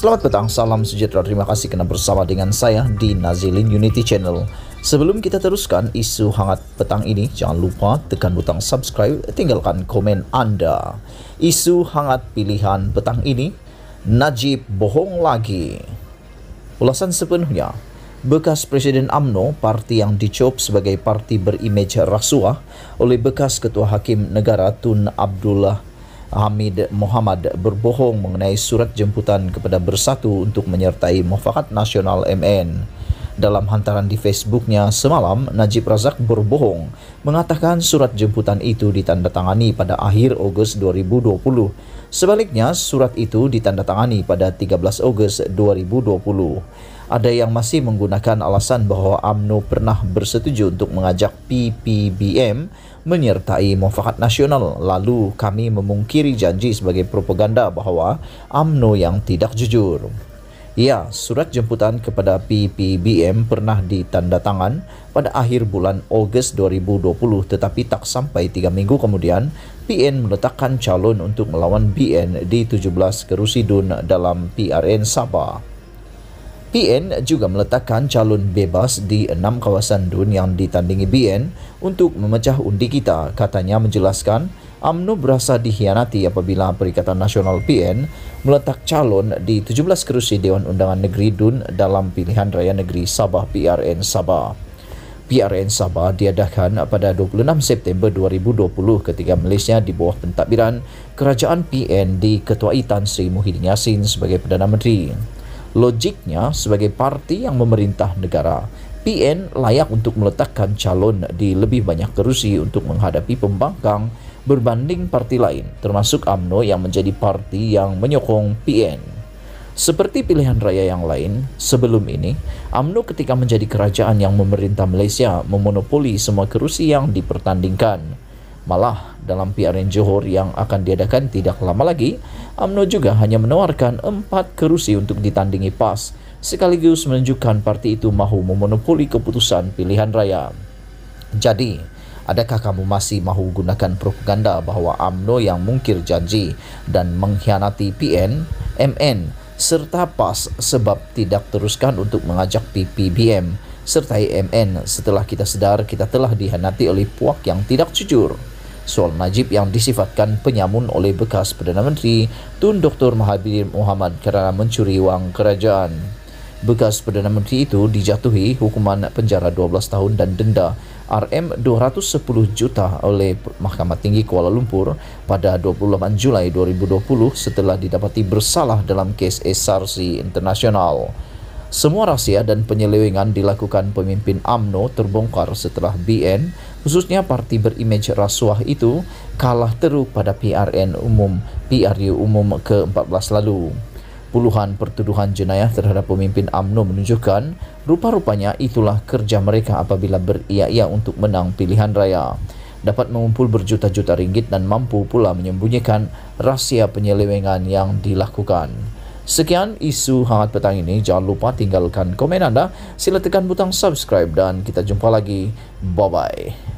Selamat petang salam sejahtera, terima kasih kena bersama dengan saya di Nazilin Unity Channel. Sebelum kita teruskan isu hangat petang ini, jangan lupa tekan butang subscribe, tinggalkan komen anda. Isu hangat pilihan petang ini, Najib bohong lagi. Ulasan sepenuhnya, bekas Presiden AMNO, parti yang dicop sebagai parti berimej rasuah oleh bekas Ketua Hakim Negara Tun Abdullah Hamid Muhammad berbohong mengenai surat jemputan kepada Bersatu untuk menyertai Mufakat Nasional MN. Dalam hantaran di Facebooknya semalam, Najib Razak berbohong, mengatakan surat jemputan itu ditandatangani pada akhir Ogos 2020. Sebaliknya, surat itu ditandatangani pada 13 Ogos 2020. Ada yang masih menggunakan alasan bahwa AMNO pernah bersetuju untuk mengajak PPBM menyertai mufakat nasional. Lalu kami memungkiri janji sebagai propaganda bahwa AMNO yang tidak jujur. Ya, surat jemputan kepada PPBM pernah ditandatangan pada akhir bulan Ogos 2020 tetapi tak sampai 3 minggu kemudian PN meletakkan calon untuk melawan BN di 17 kerusi DUN dalam PRN Sabah. PN juga meletakkan calon bebas di enam kawasan DUN yang ditandingi BN untuk memecah undi kita, katanya menjelaskan, UMNO berasa dikhianati apabila Perikatan Nasional PN meletak calon di 17 kerusi Dewan Undangan Negeri DUN dalam pilihan raya negeri Sabah PRN Sabah. PRN Sabah diadakan pada 26 September 2020 ketika Malaysia di bawah pentadbiran Kerajaan PN ketua itan Sri Muhyiddin Yassin sebagai Perdana Menteri. Logiknya sebagai parti yang memerintah negara, PN layak untuk meletakkan calon di lebih banyak kerusi untuk menghadapi pembangkang berbanding parti lain, termasuk AMNO yang menjadi parti yang menyokong PN. Seperti pilihan raya yang lain, sebelum ini, AMNO ketika menjadi kerajaan yang memerintah Malaysia memonopoli semua kerusi yang dipertandingkan. Malah, dalam PRN Johor yang akan diadakan tidak lama lagi, AMNO juga hanya menawarkan empat kerusi untuk ditandingi PAS, sekaligus menunjukkan parti itu mahu memonopoli keputusan pilihan raya. Jadi, Adakah kamu masih mahu gunakan propaganda bahawa AMNO yang mungkir janji dan mengkhianati PN, MN serta PAS sebab tidak teruskan untuk mengajak PPBM serta MN setelah kita sedar kita telah dihanati oleh puak yang tidak jujur? Soal Najib yang disifatkan penyamun oleh bekas Perdana Menteri Tun Dr. Mahathir Muhammad kerana mencuri wang kerajaan. Bekas Perdana Menteri itu dijatuhi hukuman penjara 12 tahun dan denda RM210 juta oleh Mahkamah Tinggi Kuala Lumpur pada 28 Julai 2020 setelah didapati bersalah dalam kes SRC Internasional. Semua rahsia dan penyelewengan dilakukan pemimpin AMNO terbongkar setelah BN, khususnya parti berimej rasuah itu, kalah teruk pada PRN umum PRU umum ke-14 lalu. Puluhan pertuduhan jenayah terhadap pemimpin AMNO menunjukkan rupa-rupanya itulah kerja mereka apabila beria-ia untuk menang pilihan raya. Dapat mengumpul berjuta-juta ringgit dan mampu pula menyembunyikan rahsia penyelewengan yang dilakukan. Sekian isu hangat petang ini. Jangan lupa tinggalkan komen anda. Sila tekan butang subscribe dan kita jumpa lagi. Bye-bye.